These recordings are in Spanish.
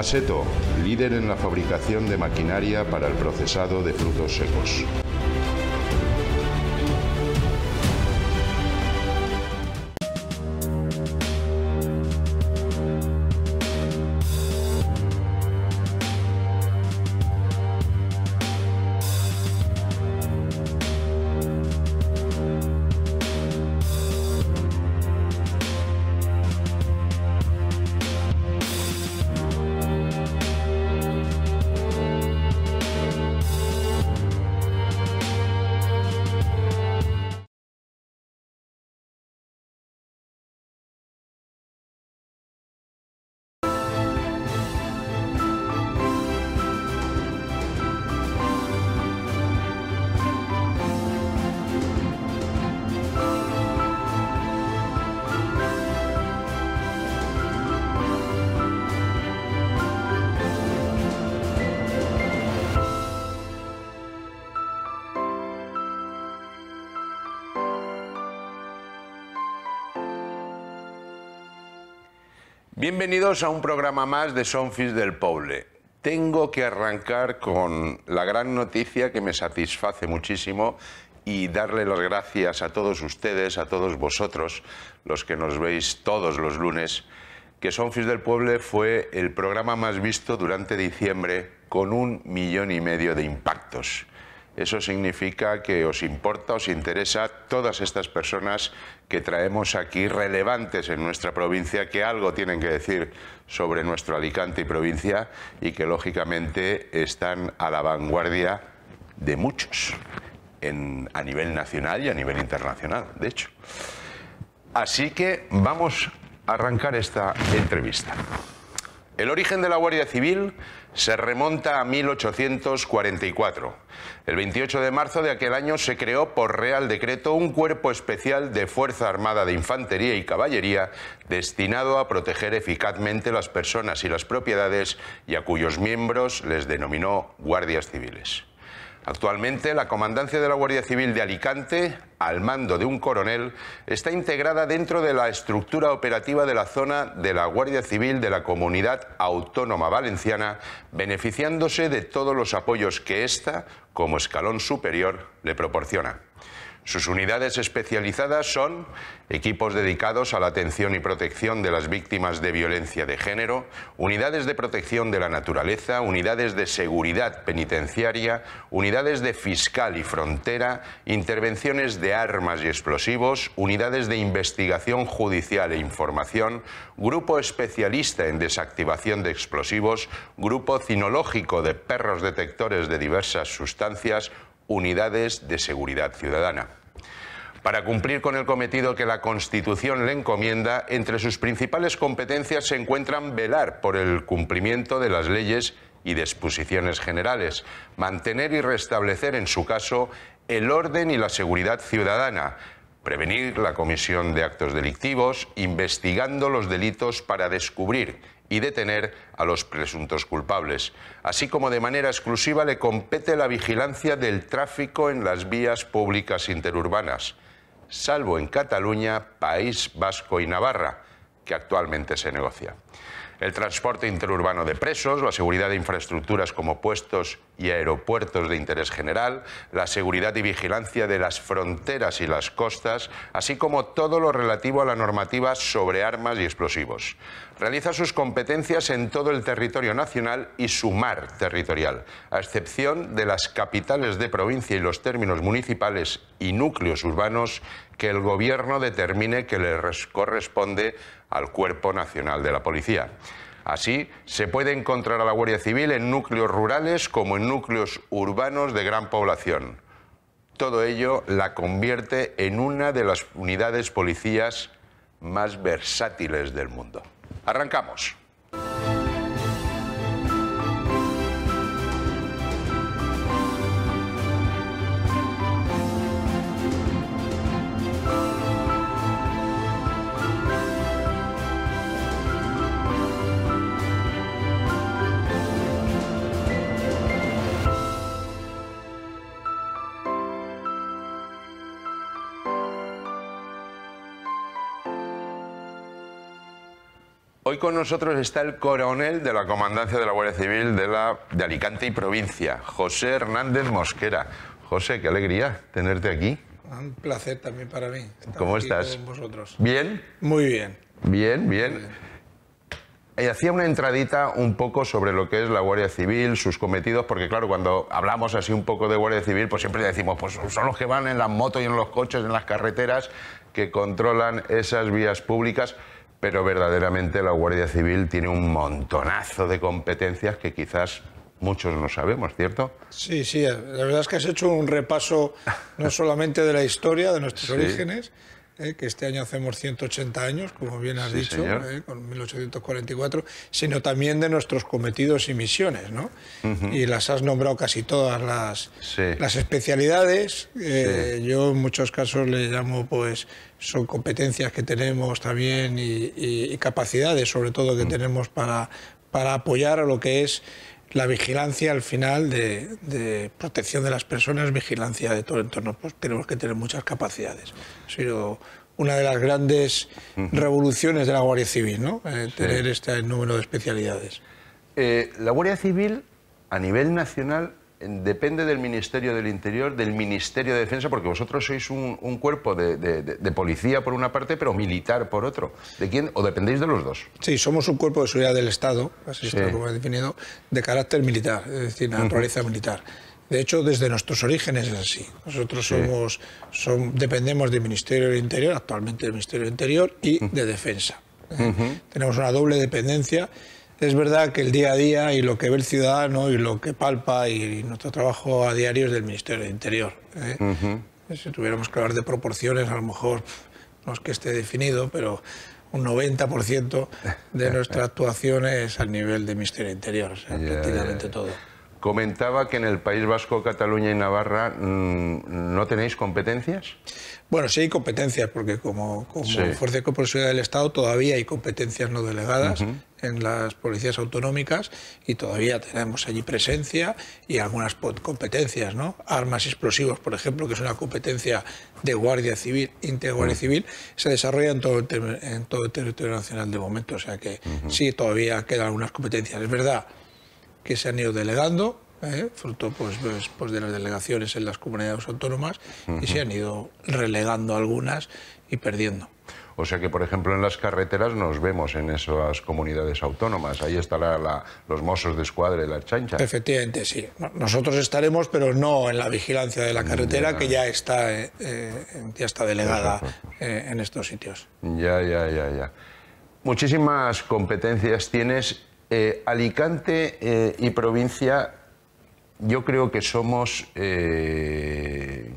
Maseto, líder en la fabricación de maquinaria para el procesado de frutos secos. Bienvenidos a un programa más de Sonfis del Poble. Tengo que arrancar con la gran noticia que me satisface muchísimo y darle las gracias a todos ustedes, a todos vosotros, los que nos veis todos los lunes, que Sonfis del Pueblo fue el programa más visto durante diciembre con un millón y medio de impactos. Eso significa que os importa, os interesa todas estas personas que traemos aquí relevantes en nuestra provincia, que algo tienen que decir sobre nuestro Alicante y provincia y que lógicamente están a la vanguardia de muchos a nivel nacional y a nivel internacional, de hecho. Así que vamos a arrancar esta entrevista. El origen de la Guardia Civil se remonta a 1844. El 28 de marzo de aquel año se creó por Real Decreto un cuerpo especial de Fuerza Armada de Infantería y Caballería destinado a proteger eficazmente las personas y las propiedades y a cuyos miembros les denominó guardias civiles. Actualmente, la comandancia de la Guardia Civil de Alicante, al mando de un coronel, está integrada dentro de la estructura operativa de la zona de la Guardia Civil de la Comunidad Autónoma Valenciana, beneficiándose de todos los apoyos que ésta, como escalón superior, le proporciona. Sus unidades especializadas son equipos dedicados a la atención y protección de las víctimas de violencia de género, unidades de protección de la naturaleza, unidades de seguridad penitenciaria, unidades de fiscal y frontera, intervenciones de armas y explosivos, unidades de investigación judicial e información, grupo especialista en desactivación de explosivos, grupo cinológico de perros detectores de diversas sustancias, unidades de seguridad ciudadana para cumplir con el cometido que la Constitución le encomienda, entre sus principales competencias se encuentran velar por el cumplimiento de las leyes y disposiciones generales, mantener y restablecer, en su caso, el orden y la seguridad ciudadana, prevenir la comisión de actos delictivos, investigando los delitos para descubrir y detener a los presuntos culpables, así como de manera exclusiva le compete la vigilancia del tráfico en las vías públicas interurbanas, salvo en Cataluña, País Vasco y Navarra, que actualmente se negocia. El transporte interurbano de presos, la seguridad de infraestructuras como puestos y aeropuertos de interés general, la seguridad y vigilancia de las fronteras y las costas, así como todo lo relativo a la normativa sobre armas y explosivos. Realiza sus competencias en todo el territorio nacional y su mar territorial, a excepción de las capitales de provincia y los términos municipales y núcleos urbanos que el Gobierno determine que le corresponde al Cuerpo Nacional de la Policía. Así, se puede encontrar a la Guardia Civil en núcleos rurales como en núcleos urbanos de gran población. Todo ello la convierte en una de las unidades policías más versátiles del mundo. Arrancamos. Hoy con nosotros está el coronel de la Comandancia de la Guardia Civil de, la, Alicante y Provincia, José Hernández Mosquera. José, qué alegría tenerte aquí. Un placer también para mí. ¿Cómo estás? ¿Bien? Muy bien. Bien, bien. Y eh, hacía una entradita un poco sobre lo que es la Guardia Civil, sus cometidos, porque claro, cuando hablamos así un poco de Guardia Civil, pues siempre decimos, pues son los que van en las motos y en los coches, en las carreteras, que controlan esas vías públicas pero verdaderamente la Guardia Civil tiene un montonazo de competencias que quizás muchos no sabemos, ¿cierto? Sí, sí, la verdad es que has hecho un repaso no solamente de la historia, de nuestros orígenes, eh, que este año hacemos 180 años, como bien has dicho, eh, con 1844, sino también de nuestros cometidos y misiones. ¿no? Y las has nombrado casi todas las, las especialidades. Eh, yo en muchos casos le llamo, pues, son competencias que tenemos también y, capacidades, sobre todo, que tenemos para, para apoyar a lo que es la vigilancia al final de, protección de las personas, vigilancia de todo el entorno. Pues tenemos que tener muchas capacidades. Ha sido una de las grandes revoluciones de la Guardia Civil, ¿no? Eh, tener este número de especialidades. Eh, la Guardia Civil, a nivel nacional, depende del Ministerio del Interior, del Ministerio de Defensa, porque vosotros sois un, cuerpo de, policía por una parte, pero militar por otro. ¿De quién? ¿O dependéis de los dos? Sí, somos un cuerpo de seguridad del Estado, así está como he definido, de carácter militar, es decir, naturaleza militar. De hecho, desde nuestros orígenes es así. Nosotros somos, dependemos del Ministerio del Interior, actualmente del Ministerio del Interior, y de Defensa. Tenemos una doble dependencia es verdad que el día a día y lo que ve el ciudadano y lo que palpa y nuestro trabajo a diario es del Ministerio de Interior. ¿eh? Pues si tuviéramos que hablar de proporciones, a lo mejor no es que esté definido, pero un 90% de nuestra actuación es al nivel del Ministerio de Interior, o prácticamente todo. Comentaba que en el País Vasco, Cataluña y Navarra mm, no tenéis competencias. Bueno, sí hay competencias, porque como, Fuerza de Compulsividad del Estado todavía hay competencias no delegadas en las policías autonómicas y todavía tenemos allí presencia y algunas competencias, ¿no? Armas explosivos, por ejemplo, que es una competencia de Guardia Civil, Interguardia mm. Civil, se desarrolla en todo, el en todo territorio nacional de momento. O sea que sí, todavía quedan algunas competencias. Es verdad que se han ido delegando, ¿eh? fruto pues, pues, pues, de las delegaciones en las comunidades autónomas, y se han ido relegando algunas y perdiendo. O sea que, por ejemplo, en las carreteras nos vemos en esas comunidades autónomas. Ahí estarán los mozos de escuadra y la chancha. Efectivamente, sí. Nosotros estaremos, pero no en la vigilancia de la mm, carretera, que ya está, eh, ya está delegada eh, en estos sitios. Ya, ya, ya, ya. Muchísimas competencias tienes eh, Alicante eh, y provincia, yo creo que somos eh,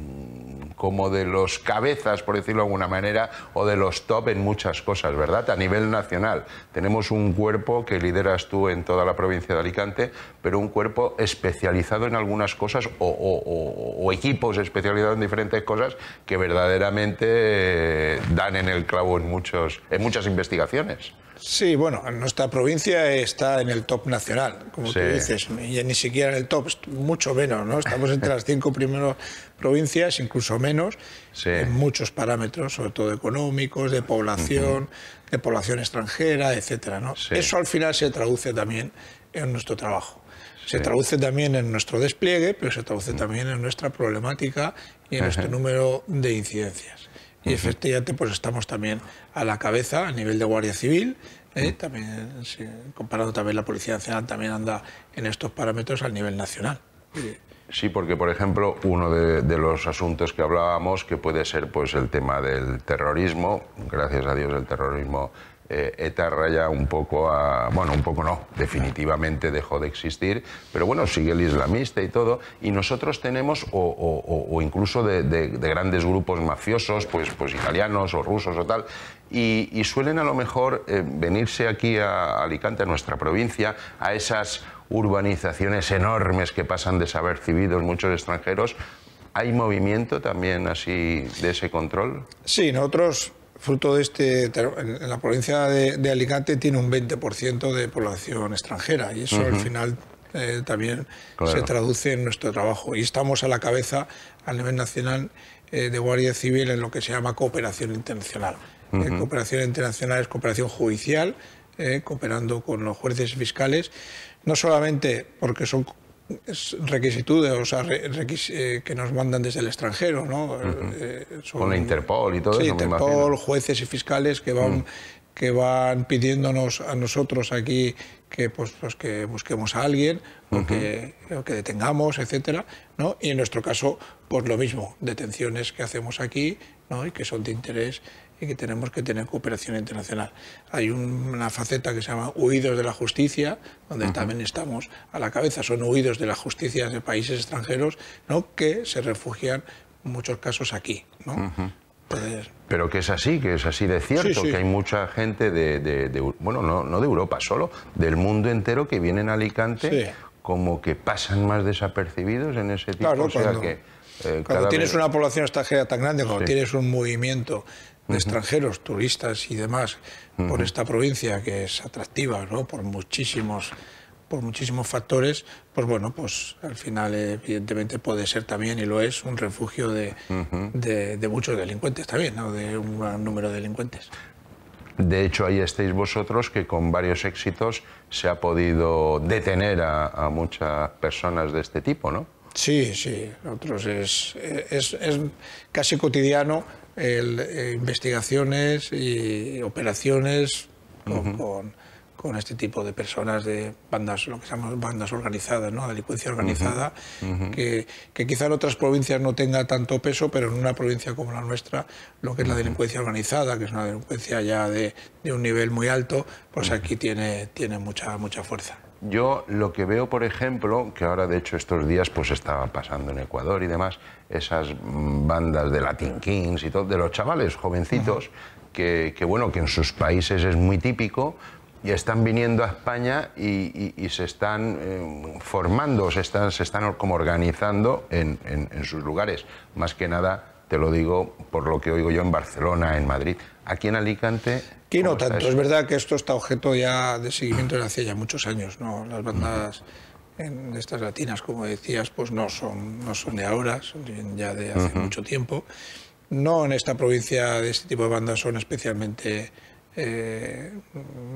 como de los cabezas, por decirlo de alguna manera, o de los top en muchas cosas, ¿verdad? A nivel nacional. Tenemos un cuerpo que lideras tú en toda la provincia de Alicante, pero un cuerpo especializado en algunas cosas o, equipos especializados en diferentes cosas que verdaderamente dan en el clavo en muchas investigaciones. Sí, bueno, nuestra provincia está en el top nacional, como tú dices, y ni siquiera en el top, mucho menos, ¿no? Estamos entre las cinco primeras provincias, incluso menos, en muchos parámetros, sobre todo económicos, de población, de población extranjera, etcétera, ¿no? Eso al final se traduce también en nuestro trabajo. Se traduce también en nuestro despliegue, pero se traduce también en nuestra problemática y en nuestro número de incidencias y efectivamente pues estamos también a la cabeza a nivel de Guardia Civil. ¿eh? También, comparando también la Policía Nacional, también anda en estos parámetros al nivel nacional. Sí, porque por ejemplo uno de, de, los asuntos que hablábamos que puede ser pues el tema del terrorismo. Gracias a Dios el terrorismo eh, ETA raya un poco a. Bueno, un poco no, definitivamente dejó de existir, pero bueno, sigue el islamista y todo. Y nosotros tenemos, o, incluso de, grandes grupos mafiosos, pues, pues italianos o rusos o tal, y, suelen a lo mejor eh, venirse aquí a, Alicante, a nuestra provincia, a esas urbanizaciones enormes que pasan desapercibidos muchos extranjeros. ¿Hay movimiento también así de ese control? Sí, nosotros fruto de este, en la provincia de, Alicante tiene un 20% de población extranjera y eso al final eh, también se traduce en nuestro trabajo. Y estamos a la cabeza a nivel nacional eh, de Guardia Civil en lo que se llama cooperación internacional. Eh, cooperación internacional es cooperación judicial, cooperando con los jueces fiscales, no solamente porque son requisitudes, o eh, que nos mandan desde el extranjero, ¿no? Eh, son, Con la Interpol y todo eso. Interpol, jueces y fiscales que van, que van pidiéndonos a nosotros aquí que, pues, pues que busquemos a alguien, o, que, que, detengamos, etcétera, ¿no? Y en nuestro caso, pues lo mismo, detenciones que hacemos aquí, Y que son de interés y que tenemos que tener cooperación internacional. Hay una faceta que se llama huidos de la justicia, donde también estamos a la cabeza. Son huidos de la justicia de países extranjeros ¿no? que se refugian en muchos casos aquí. ¿no? Pero que es así, que es así de cierto, que hay mucha gente de, bueno, no, no, de Europa solo, del mundo entero que vienen a Alicante como que pasan más desapercibidos en ese tipo. Claro, o cuando... Eh, tienes una población extranjera tan grande, cuando tienes un movimiento de extranjeros, turistas y demás por esta provincia que es atractiva, ¿no? Por muchísimos por muchísimos factores, pues bueno, pues al final evidentemente puede ser también, y lo es, un refugio de, muchos delincuentes también, ¿no? de un gran número de delincuentes. De hecho, ahí estáis vosotros, que con varios éxitos se ha podido detener a, muchas personas de este tipo, ¿no? Sí, sí, nosotros es casi cotidiano el, eh, investigaciones y operaciones con, con, este tipo de personas de bandas, lo que llamamos bandas organizadas, ¿no? delincuencia organizada, Que, que, quizá en otras provincias no tenga tanto peso, pero en una provincia como la nuestra, lo que es la delincuencia organizada, que es una delincuencia ya de, de un nivel muy alto, pues aquí tiene, tiene mucha, mucha fuerza. Yo lo que veo, por ejemplo, que ahora de hecho estos días pues estaba pasando en Ecuador y demás, esas mm, bandas de Latin Kings y todo, de los chavales jovencitos, que, bueno, que en sus países es muy típico, y están viniendo a España y, se están em, formando, se están, se están como organizando en, sus lugares. Más que nada, te lo digo por lo que oigo yo en Barcelona, en Madrid. Aquí en Alicante Aquí no tanto, es verdad que esto está objeto ya de seguimiento desde hace ya muchos años, Las bandas en estas latinas, como decías, pues no son, no son de ahora, son ya de hace mucho tiempo. No en esta provincia de este tipo de bandas son especialmente eh,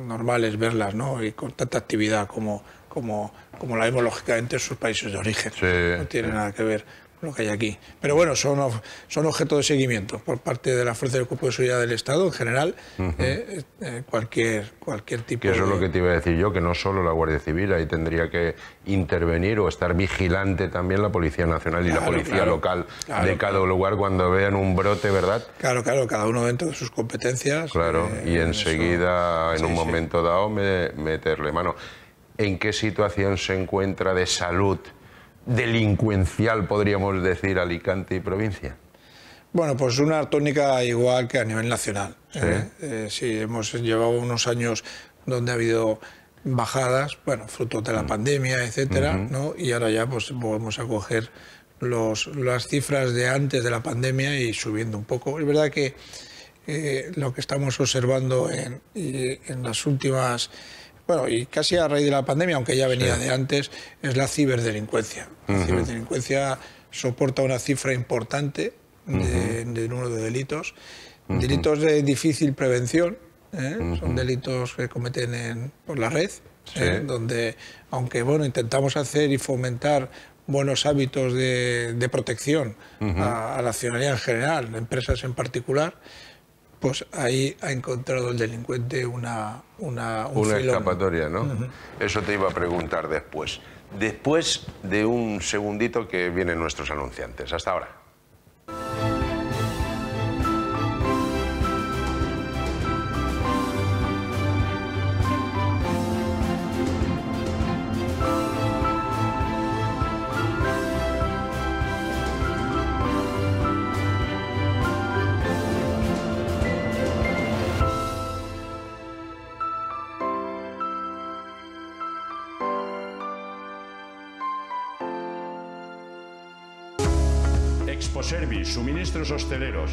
normales verlas, Y con tanta actividad como, la vemos lógicamente en sus países de origen. no tiene nada que ver lo que hay aquí. Pero bueno, son, son objeto de seguimiento por parte de la Fuerza del Cuerpo de Seguridad del Estado en general, eh, eh, cualquier, cualquier tipo que eso es lo que te iba a decir yo, que no solo la Guardia Civil, ahí tendría que intervenir o estar vigilante también la Policía Nacional y la Policía Local de cada lugar cuando vean un brote, ¿verdad? Claro, claro, cada uno dentro de sus competencias. Claro, eh, y enseguida, en un momento dado, me, meterle mano. ¿En qué situación se encuentra de salud? delincuencial, podríamos decir, Alicante y provincia? Bueno, pues una tónica igual que a nivel nacional. Sí, ¿eh? Eh, hemos llevado unos años donde ha habido bajadas, bueno, fruto de la mm. pandemia, etcétera, ¿no? Y ahora ya pues volvemos a coger los, las cifras de antes de la pandemia y subiendo un poco. Es verdad que eh, lo que estamos observando en, en las últimas bueno, y casi a raíz de la pandemia, aunque ya venía de antes, es la ciberdelincuencia. La ciberdelincuencia soporta una cifra importante de, número de delitos. Delitos de difícil prevención, ¿eh? son delitos que cometen por la red, ¿eh? donde, aunque bueno, intentamos hacer y fomentar buenos hábitos de, protección a, la ciudadanía en general, a empresas en particular, pues ahí ha encontrado el delincuente una... Una, una escapatoria, ¿no? Eso te iba a preguntar después. Después de un segundito que vienen nuestros anunciantes. Hasta ahora. Ministros hosteleros.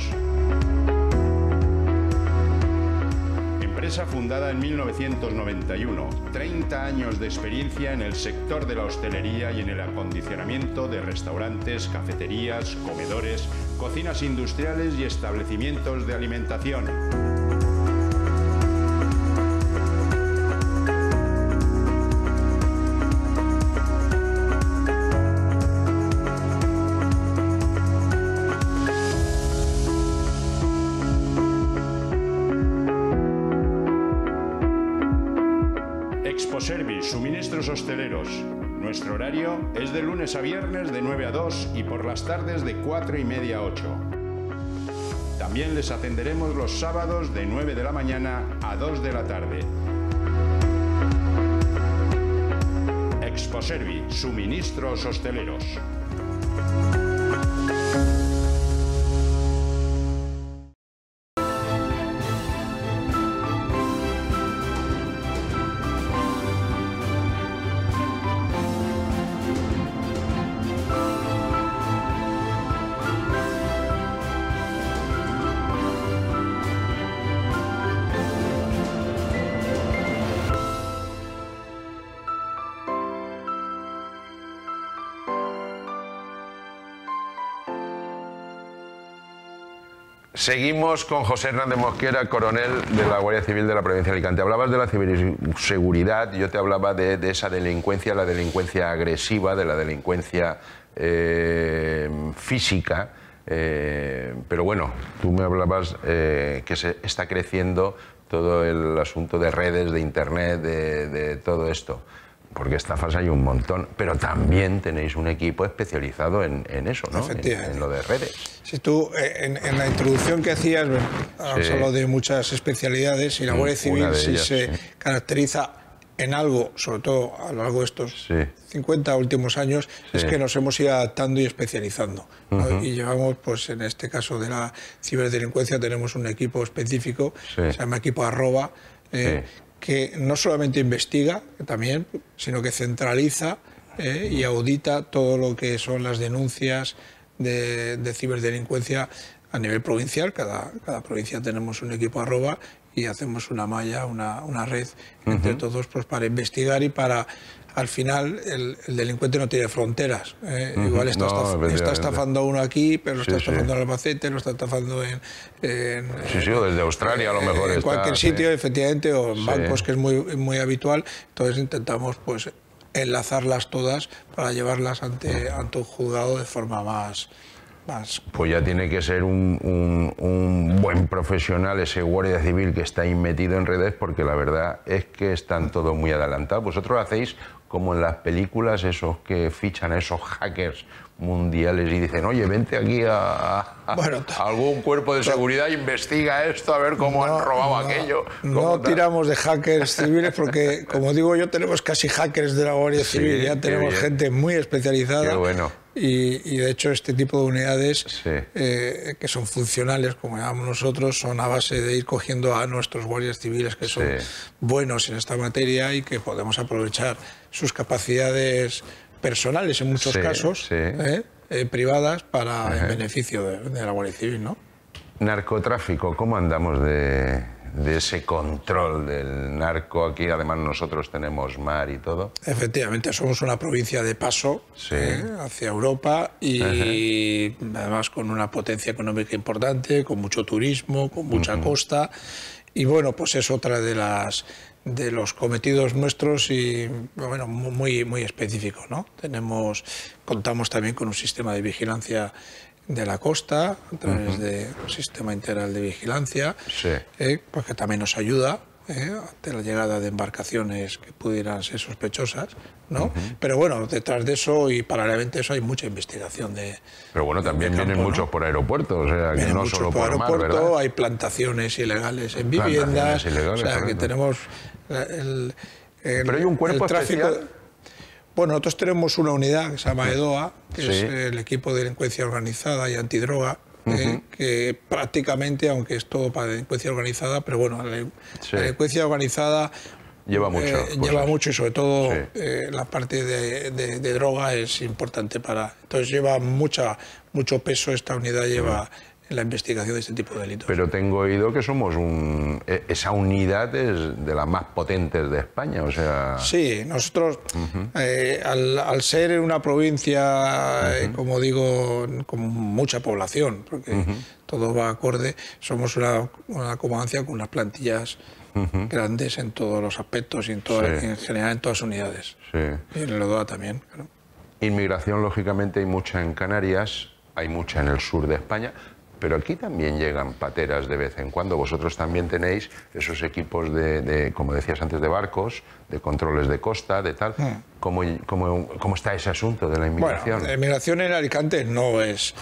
Empresa fundada en 1991, 30 años de experiencia en el sector de la hostelería y en el acondicionamiento de restaurantes, cafeterías, comedores, cocinas industriales y establecimientos de alimentación. hosteleros. Nuestro horario es de lunes a viernes de 9 a 2 y por las tardes de 4 y media a 8. También les atenderemos los sábados de 9 de la mañana a 2 de la tarde. Exposervi, suministros hosteleros. Seguimos con José Hernández Mosquera, coronel de la Guardia Civil de la provincia de Alicante. Hablabas de la ciberseguridad, yo te hablaba de, esa delincuencia, la delincuencia agresiva, de la delincuencia eh, física. Eh, pero bueno, tú me hablabas eh, que se está creciendo todo el asunto de redes, de internet, de todo esto porque fase hay un montón, pero también tenéis un equipo especializado en, eso, ¿no? En, lo de redes. Si tú, eh, en, la introducción que hacías, has hablado de muchas especialidades y la mm, Guardia Civil si se caracteriza en algo, sobre todo a lo largo de estos 50 últimos años, es que nos hemos ido adaptando y especializando. Y llevamos, pues en este caso de la ciberdelincuencia, tenemos un equipo específico, se llama equipo arroba, eh, que no solamente investiga también, sino que centraliza eh, y audita todo lo que son las denuncias de, ciberdelincuencia a nivel provincial. Cada, cada, provincia tenemos un equipo arroba y hacemos una malla, una, red entre todos pues, para investigar y para al final el, delincuente no tiene fronteras. ¿eh? Igual está, estafando uno aquí, pero lo está estafando en en Albacete, lo está estafando en... sí, sí, o desde Australia a lo eh, mejor. En cualquier sitio, efectivamente, o en bancos, que es muy, muy habitual. Entonces intentamos pues enlazarlas todas para llevarlas ante, ante un juzgado de forma más... Pues ya tiene que ser un, buen profesional ese guardia civil que está ahí metido en redes, porque la verdad es que están todos muy adelantados. Vosotros hacéis como en las películas esos que fichan esos hackers mundiales y dicen, oye, vente aquí a, algún cuerpo de seguridad, investiga esto, a ver cómo han robado aquello. No tiramos de hackers civiles porque, como digo yo, tenemos casi hackers de la Guardia Civil, ya tenemos gente muy especializada bueno. Y, de hecho este tipo de unidades eh, que son funcionales, como llamamos nosotros, son a base de ir cogiendo a nuestros guardias civiles que son buenos en esta materia y que podemos aprovechar sus capacidades personales en muchos casos, ¿eh? Eh, privadas, para el beneficio de, la Guardia Civil. ¿no? Narcotráfico, ¿cómo andamos de, de ese control del narco. Aquí además nosotros tenemos mar y todo. Efectivamente, somos una provincia de paso ¿eh? hacia Europa y además con una potencia económica importante, con mucho turismo, con mucha costa. Y bueno, pues es otra de las de los cometidos nuestros y bueno, muy muy específico, ¿no? Tenemos contamos también con un sistema de vigilancia de la costa, a través de un sistema integral de vigilancia, eh, pues que también nos ayuda eh, ante la llegada de embarcaciones que pudieran ser sospechosas, ¿no? Pero bueno, detrás de eso y paralelamente a eso hay mucha investigación de. Pero bueno, también vienen muchos por aeropuertos, no solo por, hay plantaciones ilegales en viviendas, o sea, que tenemos Pero hay un cuerpo tráfico. Bueno, nosotros tenemos una unidad que se llama EDOA, que es el equipo de delincuencia organizada y antidroga, eh, que prácticamente, aunque es todo para delincuencia organizada, pero bueno, la, delincuencia organizada lleva mucho. Eh, pues lleva mucho y sobre todo eh, la parte de, droga es importante para... Entonces lleva mucha, mucho peso, esta unidad lleva en la investigación de este tipo de delitos. Pero tengo oído que somos un... E, esa unidad es de las más potentes de España, o sea... Sí, nosotros, eh, al, ser ser una provincia, eh, como digo, con mucha población, porque todo va acorde, somos una, una con unas plantillas grandes en todos los aspectos y en, general en todas las unidades. Sí. en el también, Inmigración, lógicamente, hay mucha en Canarias, hay mucha en el sur de España, pero aquí también llegan pateras de vez en cuando. Vosotros también tenéis esos equipos de, como decías antes, de barcos, de controles de costa, de tal. Hmm. ¿Cómo, cómo, está ese asunto de la inmigración? Bueno, la inmigración en Alicante no es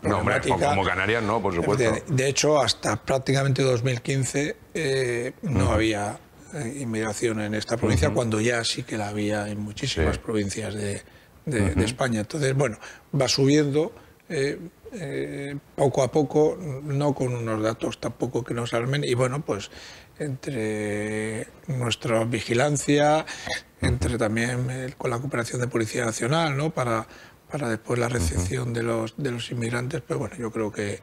no, hombre, como Canarias no, por supuesto. De, hecho, hasta prácticamente 2015 eh, no había eh, inmigración en esta provincia, cuando ya sí que la había en muchísimas provincias de, España. Entonces, bueno, va subiendo. Eh, eh, poco a poco, no con unos datos tampoco que nos armen, y bueno, pues entre nuestra vigilancia, entre también eh, con la cooperación de Policía Nacional, ¿no? Para, para después la recepción de, los, de los inmigrantes, pues bueno, yo creo que,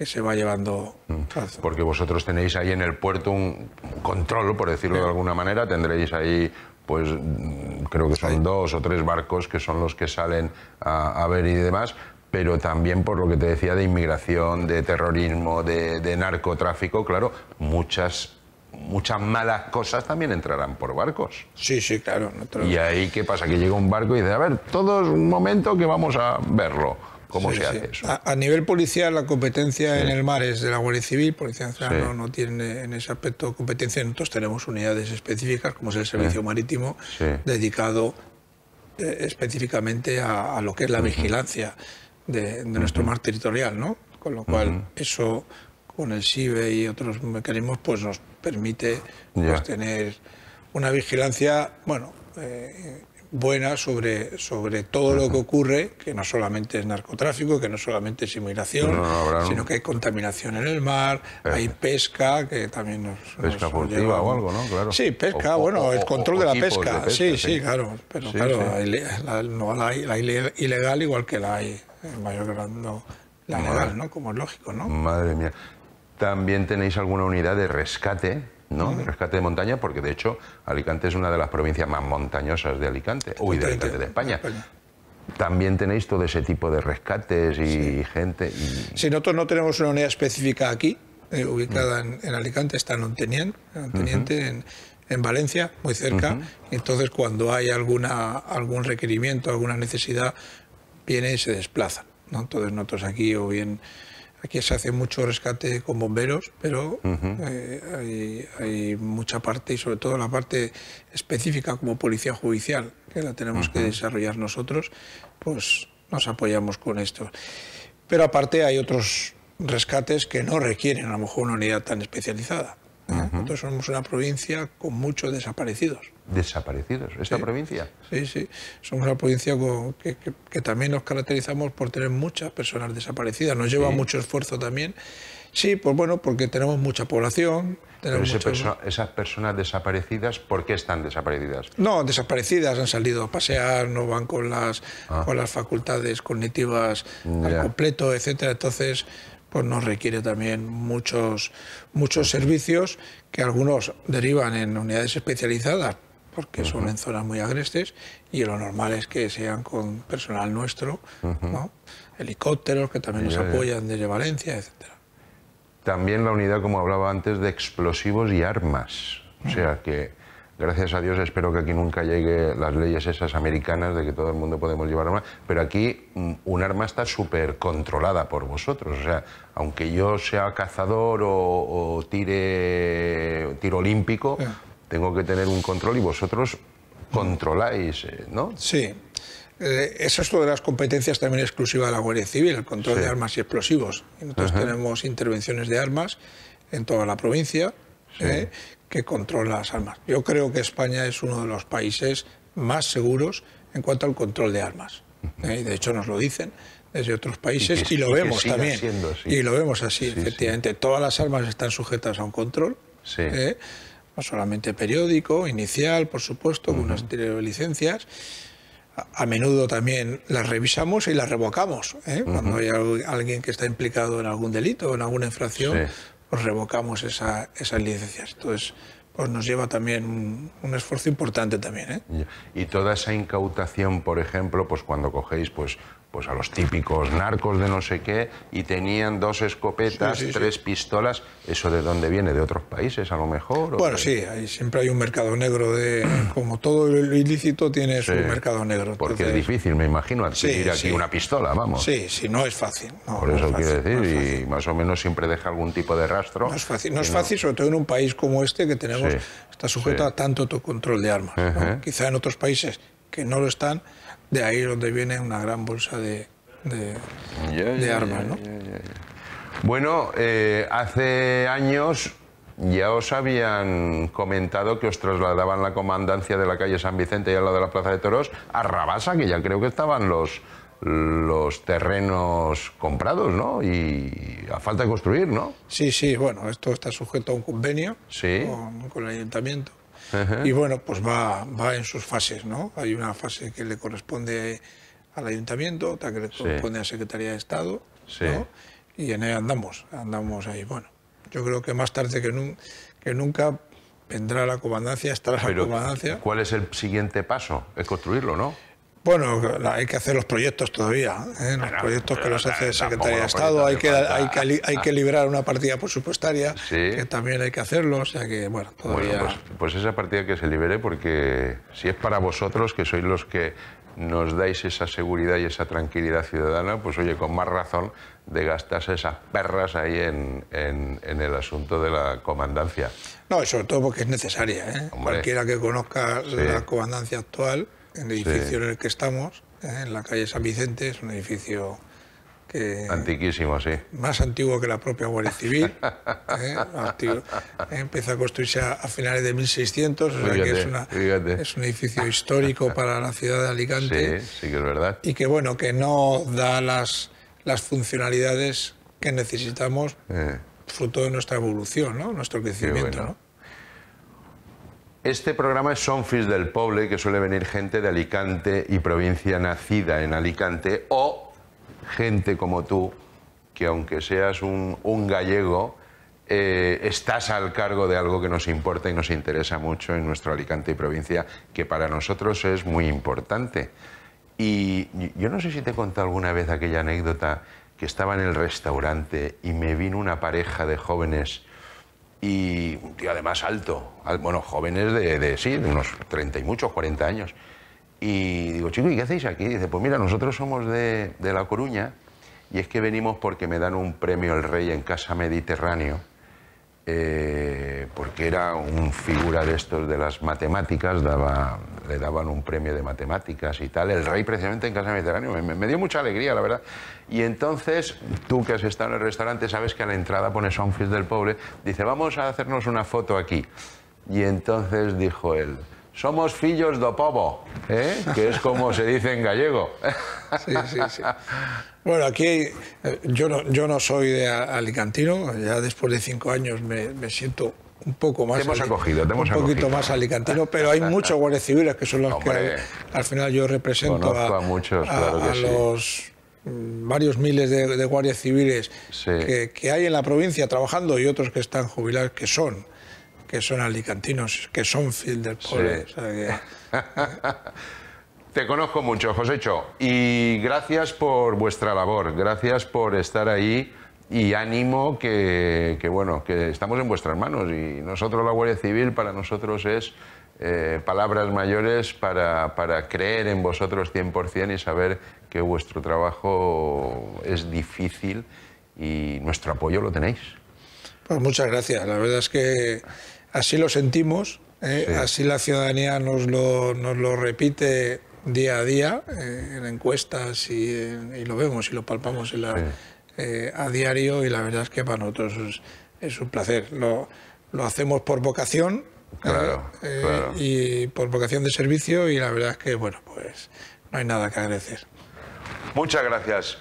se va llevando. Mm. Porque vosotros tenéis ahí en el puerto un control, por decirlo de alguna manera, tendréis ahí pues mm, creo que son dos o tres barcos que son los que salen a, ver y demás, pero también por lo que te decía de inmigración, de terrorismo, de, narcotráfico, claro, muchas muchas malas cosas también entrarán por barcos. Sí, sí, claro. y ahí, ¿qué pasa? Que llega un barco y dice, a ver, es un momento que vamos a verlo. ¿Cómo se hace eso? A, nivel policial, la competencia en el mar es de la Guardia Civil, Policía Nacional no, tiene en ese aspecto competencia. Nosotros tenemos unidades específicas, como es el Servicio Marítimo, dedicado eh, específicamente a, lo que es la vigilancia de, nuestro mar territorial, ¿no? Con lo cual, eso con el SIBE y otros mecanismos, pues nos permite pues, tener una vigilancia, bueno, eh, buena sobre, sobre todo lo que ocurre, que no solamente es narcotráfico, que no solamente es inmigración, sino que hay contaminación en el mar, eh. hay pesca, que también nos... Pesca o algo, ¿no? Claro. Sí, pesca, bueno, el control de la pesca, sí, sí, claro, pero claro, La, la, la, ilegal igual que la hay mayor grado ¿no? Como es lógico, ¿no? Madre mía. También tenéis alguna unidad de rescate, ¿no? De rescate de montaña, porque de hecho Alicante es una de las provincias más montañosas de Alicante, uy, de de España. también tenéis todo ese tipo de rescates y gente. Si Sí, nosotros no tenemos una unidad específica aquí, eh, ubicada en, Alicante, está en Onteniente, en, en, Valencia, muy cerca. Entonces, cuando hay alguna, algún requerimiento, alguna necesidad, vienen y se desplazan. Entonces nosotros aquí o bien... Aquí se hace mucho rescate con bomberos, pero eh, hay, mucha parte y sobre todo la parte específica como policía judicial, que la tenemos que desarrollar nosotros, pues nos apoyamos con esto. Pero aparte hay otros rescates que no requieren a lo mejor una unidad tan especializada. Nosotros somos una provincia con muchos desaparecidos. ¿Desaparecidos? ¿Esta provincia? Sí, sí. Somos una provincia que, también nos caracterizamos por tener muchas personas desaparecidas. Nos lleva mucho esfuerzo también. Sí, pues bueno, porque tenemos mucha población. Pero esas personas desaparecidas, ¿por qué están desaparecidas? No, desaparecidas, han salido a pasear, no van con las, ah. con las facultades cognitivas al completo, etcétera. Entonces, pues nos requiere también muchos, muchos servicios que algunos derivan en unidades especializadas porque son en zonas muy agrestes y lo normal es que sean con personal nuestro, helicópteros que también nos apoyan desde Valencia, etcétera. También la unidad, como hablaba antes, de explosivos y armas. O sea que gracias a Dios espero que aquí nunca lleguen las leyes esas americanas de que todo el mundo podemos llevar armas, pero aquí mm, un arma está súper controlada por vosotros. O sea, aunque yo sea cazador o, tire tiro olímpico, tengo que tener un control y vosotros controláis, eh, ¿no? Sí. Eh, eso es lo de las competencias también exclusiva de la Guardia Civil, el control de armas y explosivos. Nosotros tenemos intervenciones de armas en toda la provincia. Eh, que controla las armas. Yo creo que España es uno de los países más seguros en cuanto al control de armas. ¿eh? De hecho, nos lo dicen desde otros países y, lo vemos también. Y lo vemos así, efectivamente. Todas las armas están sujetas a un control. ¿eh? No solamente periódico, inicial, por supuesto, con unas -huh. licencias. A, menudo también las revisamos y las revocamos. ¿eh? Cuando hay alguien que está implicado en algún delito en alguna infracción, revocamos esa, esas licencias. Entonces, pues nos lleva también un, esfuerzo importante también. ¿eh? Y toda esa incautación, por ejemplo, pues cuando cogéis pues, pues a los típicos narcos de no sé qué y tenían dos escopetas, tres pistolas, ¿eso de dónde viene? ¿De otros países a lo mejor? Bueno, sí, siempre hay un mercado negro de... Como todo lo ilícito tiene su mercado negro. Porque es difícil, me imagino, adquirir aquí una pistola, vamos. Sí, sí, no es fácil. por eso quiero decir, y más o menos siempre deja algún tipo de rastro. es fácil, no es fácil sobre todo en un país como este que tenemos está sujeta a tanto tu control de armas. Quizá en otros países que no lo están, de ahí donde viene una gran bolsa de, armas. Bueno, hace años ya os habían comentado que os trasladaban la comandancia de la calle San Vicente y a la de la Plaza de Toros a Rabasa, que ya creo que estaban los los terrenos comprados, ¿no? Y a falta de construir, ¿no? Sí, sí, bueno, esto está sujeto a un convenio con, el ayuntamiento. Y bueno, pues va, va en sus fases, ¿no? Hay una fase que le corresponde al ayuntamiento, otra que le corresponde a Secretaría de Estado, ¿no? Y en ahí andamos, andamos ahí. Bueno, yo creo que más tarde que, nunca vendrá la comandancia, estará la comandancia. ¿Cuál es el siguiente paso? Es construirlo, ¿no? Bueno, hay que hacer los proyectos todavía. ¿eh? Los proyectos que los hace Secretaría de Estado. Hay que, hay, una partida presupuestaria, que también hay que hacerlo. O sea que, bueno, todavía... Pues, pues, esa partida que se libere, porque si es para vosotros, que sois los que nos dais esa seguridad y esa tranquilidad ciudadana, pues oye, con más razón de gastarse esas perras ahí en, en, el asunto de la comandancia. No, y sobre todo porque es necesaria. ¿eh? Cualquiera que conozca la comandancia actual el edificio en el que estamos, ¿eh? en la calle San Vicente, es un edificio que... Antiquísimo, sí. Más antiguo que la propia Guardia Civil. ¿eh? empezó a construirse a, finales de 1600, o que es, un edificio histórico para la ciudad de Alicante. Sí, sí que es verdad. Y que, bueno, que no da las, las funcionalidades que necesitamos eh. fruto de nuestra evolución, ¿no? nuestro crecimiento. ¿no? Este programa es Sonfis del Poble, que suele venir gente de Alicante y provincia nacida en Alicante, o gente como tú, que aunque seas un, gallego, eh, estás al cargo de algo que nos importa y nos interesa mucho en nuestro Alicante y provincia, que para nosotros es muy importante. Y yo no sé si te he contado alguna vez aquella anécdota que estaba en el restaurante y me vino una pareja de jóvenes y un tío además alto, bueno, jóvenes de, sí, de unos 30 y muchos, 40 años. Y digo, chico, ¿y qué hacéis aquí? dice, pues mira, nosotros somos de, de La Coruña y es que venimos porque me dan un premio el rey en Casa Mediterráneo eh, porque era un figura de estos de las matemáticas, daba, le daban un premio de matemáticas y tal, el rey precisamente en Casa Mediterráneo, me, dio mucha alegría, la verdad. Y entonces, tú que has estado en el restaurante, sabes que a la entrada pone Songfish del Pobre, dice, vamos a hacernos una foto aquí. Y entonces dijo él, somos fillos do povo, ¿eh? que es como se dice en gallego. Sí, sí, sí. Bueno, aquí eh, yo no, yo no soy de alicantino, ya después de cinco años me, siento un poco más. hemos acogido, te Un poquito más alicantino, pero hay muchos guardias civiles que son los que al final yo represento a, los mm, varios miles de, guardias civiles que, hay en la provincia trabajando y otros que están jubilados que son que son alicantinos, que son Fielders. Te conozco mucho, Josécho, y gracias por vuestra labor, gracias por estar ahí y ánimo que, bueno, que estamos en vuestras manos y nosotros la Guardia Civil para nosotros es eh, palabras mayores para, para, creer en vosotros 100% y saber que vuestro trabajo es difícil y nuestro apoyo lo tenéis. Pues muchas gracias, la verdad es que así lo sentimos, ¿eh? así la ciudadanía nos lo, nos lo repite día a día eh, en encuestas y, lo vemos y lo palpamos eh, a diario y la verdad es que para nosotros es, un placer. Lo, lo, hacemos por vocación y por vocación de servicio y la verdad es que bueno pues no hay nada que agradecer. Muchas gracias.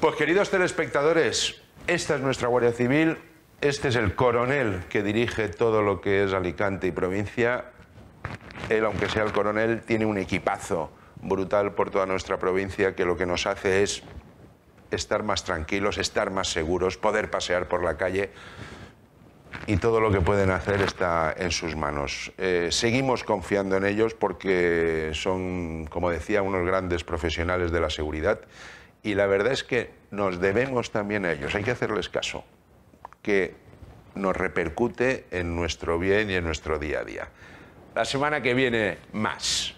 Pues queridos telespectadores, esta es nuestra Guardia Civil este es el coronel que dirige todo lo que es Alicante y provincia. Él, aunque sea el coronel, tiene un equipazo brutal por toda nuestra provincia que lo que nos hace es estar más tranquilos, estar más seguros, poder pasear por la calle y todo lo que pueden hacer está en sus manos. Eh, seguimos confiando en ellos porque son, como decía, unos grandes profesionales de la seguridad y la verdad es que nos debemos también a ellos, hay que hacerles caso que nos repercute en nuestro bien y en nuestro día a día. La semana que viene más.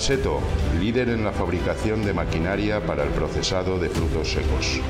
Aseto, líder en la fabricación de maquinaria para el procesado de frutos secos.